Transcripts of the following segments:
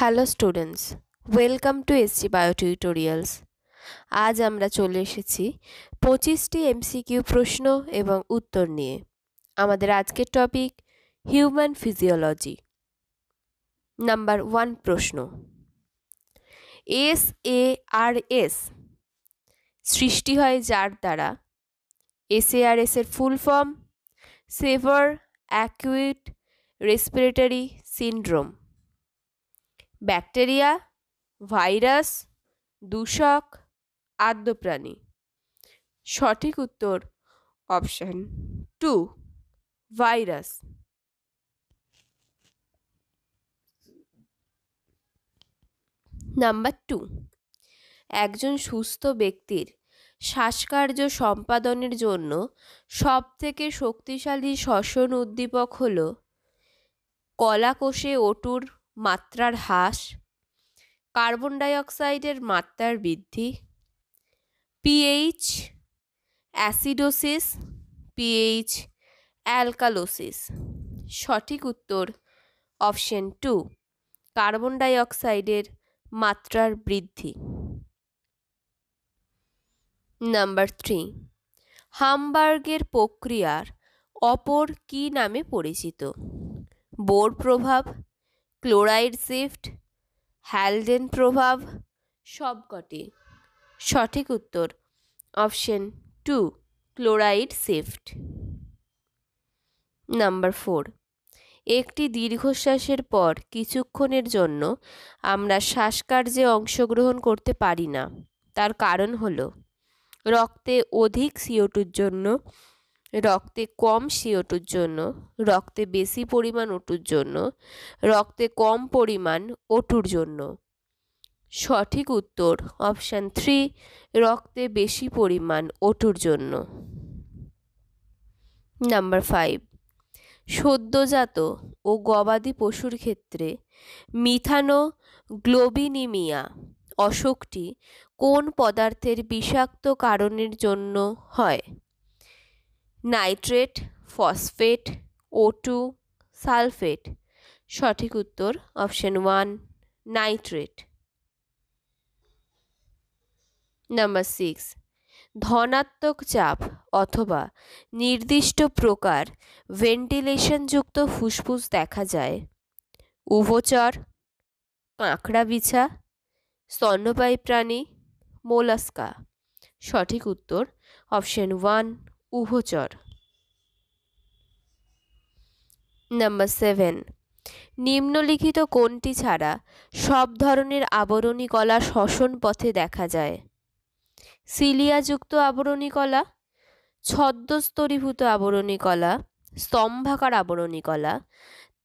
hello students welcome to SC bio tutorials আজ আমরা চলে এসেছি পঁচিশটি এমসিকিউ প্রশ্ন এবং উত্তর নিয়ে আমাদের আজকের topic human physiology number one প্রশ্ন এস এ আর এস সৃষ্টি হয় যার দ্বারা এস এ আর এস এর full form severe acute respiratory syndrome bacteria virus দূষক আদ্যপ্রাণী সঠিক উত্তর option two virus number two একজন সুস্থ ব্যক্তির শ্বাসকার্য সম্পাদনের জন্য সবথেকে শক্তিশালী শ্বসন উদ্দীপক হল কলাকোষে অটুর মাত্রার হ্রাস কার্বন ডাইঅক্সাইডের মাত্রার বৃদ্ধি পিএইচ অ্যাসিডোসিস পিএইচ অ্যালকালোসিস সঠিক উত্তর অপশন টু কার্বন ডাইঅক্সাইডের মাত্রার বৃদ্ধি নাম্বার থ্রি হামবার্গের প্রক্রিয়ার অপর কি নামে পরিচিত বোর প্রভাব ক্লোরাইড শিফট হ্যালডেন প্রভাব সবকটি সঠিক উত্তর option two chloride shift number four একটি দীর্ঘশ্বাসের পর কিছুক্ষণের জন্য আমরা শ্বাসকার্যে অংশগ্রহণ করতে পারি না তার কারণ হল রক্তে অধিক সিওটুর জন্য রক্তে কম সিওটুর জন্য রক্তে বেশি পরিমাণ ওটুর জন্য রক্তে কম পরিমাণ ওটুর জন্য সঠিক উত্তর অপশান থ্রি রক্তে বেশি পরিমাণ ওটুর জন্য নাম্বার ফাইভ সদ্যজাত ও গবাদি পশুর ক্ষেত্রে মিথানো গ্লোবিনিমিয়া অসুখটি কোন পদার্থের বিষাক্ত কারণের জন্য হয় nitrate phosphate O two sulphate সঠিক উত্তর option one nitrate number six ধনাত্মক চাপ অথবা নির্দিষ্ট প্রকার ভেন্টিলেশনযুক্ত ফুসফুস দেখা যায় উভচর কাঁকড়া বিছা স্তন্যপায়ী প্রাণী মোলাস্কা সঠিক উত্তর অপশন ওয়ান উভচর নাম্বার সেভেন নিম্নলিখিত কোনটি ছাড়া সব ধরনের আবরণী কলা শ্বসন পথে দেখা যায় সিলিয়াযুক্ত আবরণী কলা ছদ্মস্তরীভূত আবরণী কলা স্তম্ভাকার আবরণী কলা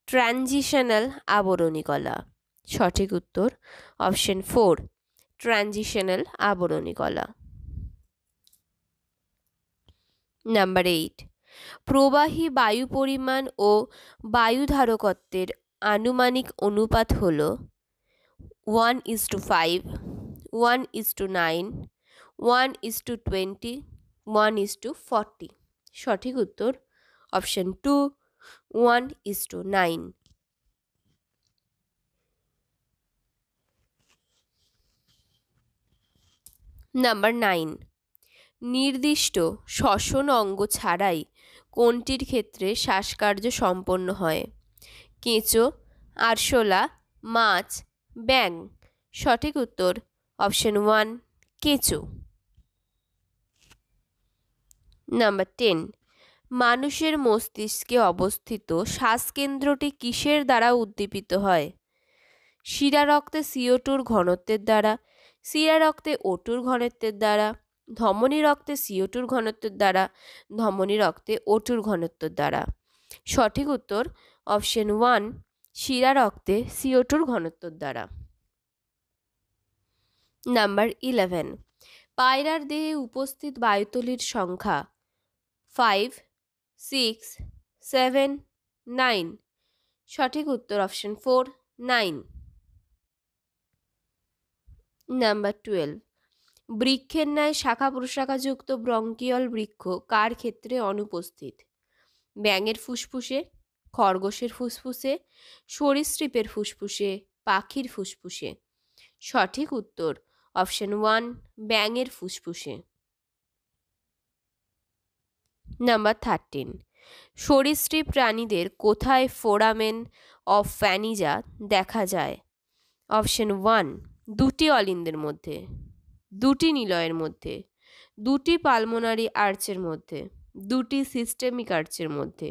ট্রানজিশনাল আবরণী কলা সঠিক উত্তর অপশন ফোর ট্রানজিশনাল আবরণী কলা নাম্বার এইট প্রবাহী বায়ু পরিমাণ ও বায়ু ধারকত্বের আনুমানিক অনুপাত হল one is to five one is to nine one is to twenty one is to forty সঠিক উত্তর option two one is to nine number nine নির্দিষ্ট শ্বসন অঙ্গ ছাড়াই কোনটির ক্ষেত্রে শ্বাসকার্য সম্পন্ন হয় কেঁচো আরশোলা মাছ ব্যাং সঠিক উত্তর অপশন ওয়ান কেঁচো নাম্বার টেন মানুষের মস্তিষ্কে অবস্থিত শ্বাসকেন্দ্রটি কিসের দ্বারা উদ্দীপিত হয় শিরা রক্তে সিও টুর ঘনত্বের দ্বারা শিরা রক্তে ওটুর ঘনত্বের দ্বারা ধমনী রক্তে সিও টুর ঘনত্বর দ্বারা ধমনী রক্তে ওটুর ঘনত্বর দ্বারা সঠিক উত্তর অপশন ওয়ান শিরা রক্তে সিও টুর ঘনত্বর দ্বারা নাম্বার ইলেভেন পায়রার দেহে উপস্থিত বায়ুতলির সংখ্যা ফাইভ সিক্স সেভেন নাইন সঠিক উত্তর option four nine number twelve বৃক্ষের ন্যায় শাখা প্রশাখাযুক্ত ব্রঙ্কিয়ল বৃক্ষ কার ক্ষেত্রে অনুপস্থিত ব্যাঙের ফুসফুসে খরগোশের ফুসফুসে সরীসৃপের ফুসফুসে পাখির ফুসফুসে সঠিক উত্তর অপশন ওয়ান ব্যাঙের ফুসফুসে নাম্বার থার্টিন সরীসৃপ প্রাণীদের কোথায় ফোরামেন অফ ফ্যানিজা দেখা যায় অপশন ওয়ান দুটি অলিন্দের মধ্যে দুটি নিলয়ের মধ্যে দুটি পালমোনারি আর্চের মধ্যে দুটি সিস্টেমিক আর্চের মধ্যে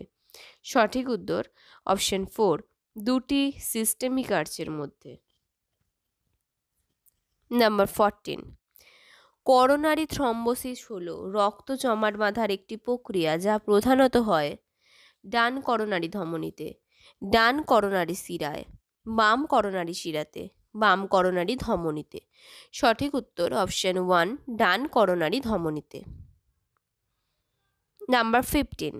সঠিক উত্তর অপশন ফোর দুটি সিস্টেমিক আর্চের মধ্যে নাম্বার ফরটিন করোনারি থ্রম্বোসিস হল রক্ত জমাট বাঁধার একটি প্রক্রিয়া যা প্রধানত হয় ডান করোনারি ধমনীতে ডান করোনারি শিরায় বাম করোনারি শিরাতে বাম করোনারি ধমনীতে সঠিক উত্তর অপশন ওয়ান ডান করোনারি ধমনীতে নাম্বার ফিফটিন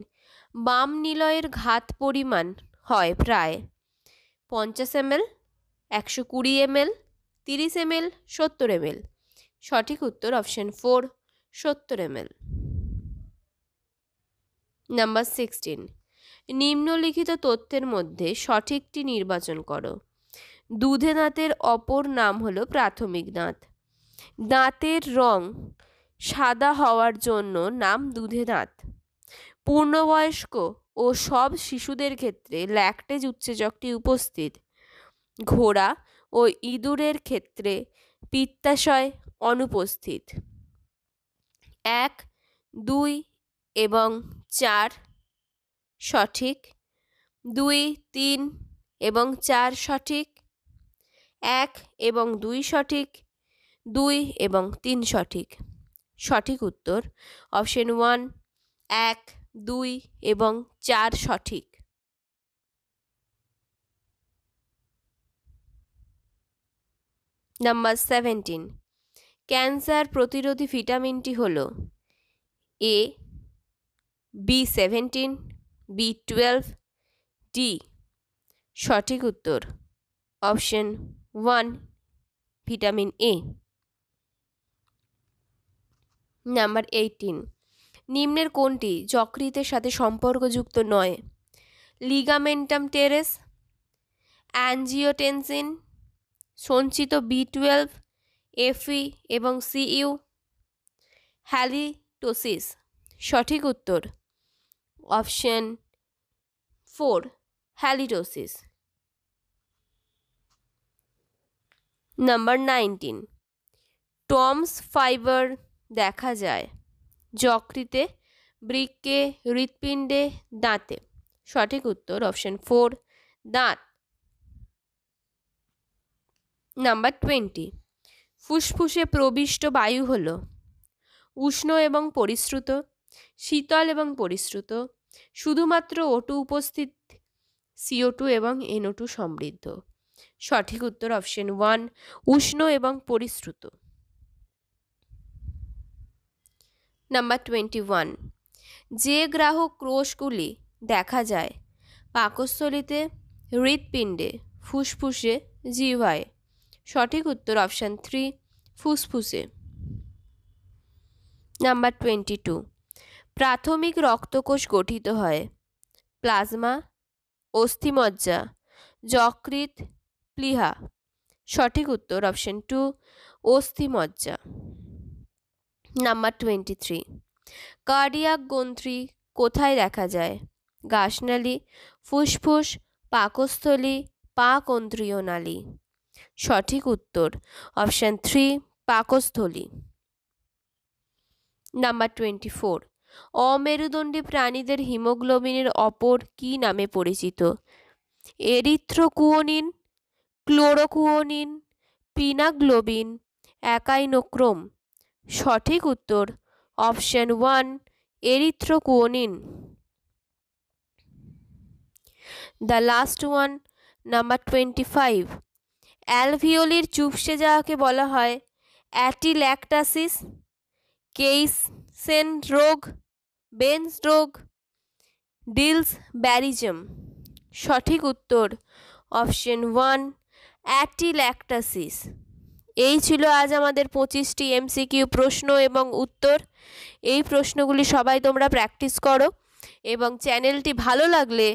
বাম নিলয়ের ঘাত পরিমাণ হয় প্রায় পঞ্চাশ এমএল একশো কুড়ি এমএল তিরিশ এমএল সত্তর এমএল সঠিক উত্তর অপশন ফোর সত্তর এমএল নাম্বার সিক্সটিন নিম্নলিখিত তথ্যের মধ্যে সঠিকটি নির্বাচন করো দুধে দাঁতের অপর নাম হলো প্রাথমিক দাঁত দাঁতের রং সাদা হওয়ার জন্য নাম দুধে দাঁত পূর্ণবয়স্ক ও সব শিশুদের ক্ষেত্রে ল্যাকটেজ উৎসেচকটি উপস্থিত ঘোড়া ও ইঁদুরের ক্ষেত্রে পিত্তাশয় অনুপস্থিত এক দুই এবং চার সঠিক দুই তিন এবং চার সঠিক এক এবং দুই সঠিক দুই এবং তিন সঠিক সঠিক উত্তর অপশন ওয়ান এক দুই এবং চার সঠিক নাম্বার সেভেন্টিন ক্যান্সার প্রতিরোধী ভিটামিনটি হল A B seventeen B twelve D সঠিক উত্তর option one vitamin A number eighteen নিম্নের কোনটি যকৃতের সাথে সম্পর্কযুক্ত নয় লিগামেন্টাম টেরেস অ্যানজিওটেনসিন সঞ্চিত বি টুয়েলভ এফি এবং সিইউ হ্যালিটোসিস সঠিক উত্তর option four halitosis number nineteen Tomes fibre দেখা যায় যকৃতে বৃক্কে হৃৎপিণ্ডে দাঁতে সঠিক উত্তর অপশন ফোর দাঁত নাম্বার টোয়েন্টি ফুসফুসে প্রবিষ্ট বায়ু হল উষ্ণ এবং পরিশ্রুত শীতল এবং পরিশ্রুত শুধুমাত্র ওটু উপস্থিত সিও টু এবং এনোটু সমৃদ্ধ সঠিক উত্তর অপশন ওয়ান উষ্ণ এবং পরিশ্রুত নাম্বার টোয়েন্টি ওয়ান যে গ্রাহক ক্রোশগুলি দেখা যায় পাকস্থলিতে হৃৎপিণ্ডে ফুসফুসে জিভায় সঠিক উত্তর অপশান থ্রি ফুসফুসে নাম্বার টোয়েন্টি টু প্রাথমিক রক্তকোষ গঠিত হয় প্লাজমা অস্থিমজ্জা যকৃত প্লিহা সঠিক উত্তর অপশন টু অস্থি মজ্জা নাম্বার টোয়েন্টি থ্রি কার্ডিয়াক গ্রন্থি কোথায় দেখা যায় গাসনালী ফুসফুস পাকস্থলী পাকন্ত্রীয় নালী সঠিক উত্তর অপশান থ্রি পাকস্থলী নাম্বার টোয়েন্টি ফোর অমেরুদণ্ডী প্রাণীদের হিমোগ্লোবিনের অপর কি নামে পরিচিত এরিথ্রোকুয়োনিন ক্লোরোকুয়োনিন পিনাগ্লোবিন অ্যাকাইনোক্রোম সঠিক উত্তর option one erythrocruorin the last one number twenty five অ্যালভিওলির চুপসে যাওয়াকে বলা হয় অ্যাটিল্যাকটাসিস কেইসেন রোগ বেন্স রোগ ডিলস ব্যারিজম সঠিক উত্তর অপশন ওয়ান অ্যাটিল্যাক্টাসিস এই ছিল আজ আমাদের পঁচিশটি এমসিকিউ প্রশ্ন এবং উত্তর এই প্রশ্নগুলি সবাই তোমরা প্র্যাকটিস করো এবং চ্যানেলটি ভালো লাগলে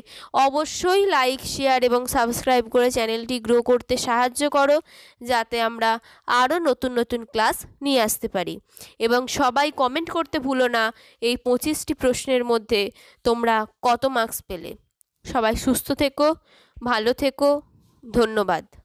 অবশ্যই লাইক শেয়ার এবং সাবস্ক্রাইব করে চ্যানেলটি গ্রো করতে সাহায্য করো যাতে আমরা আরও নতুন নতুন ক্লাস নিয়ে আসতে পারি এবং সবাই কমেন্ট করতে ভুলো না এই পঁচিশটি প্রশ্নের মধ্যে তোমরা কত মার্কস পেলে সবাই সুস্থ থেকো ভালো থেকো ধন্যবাদ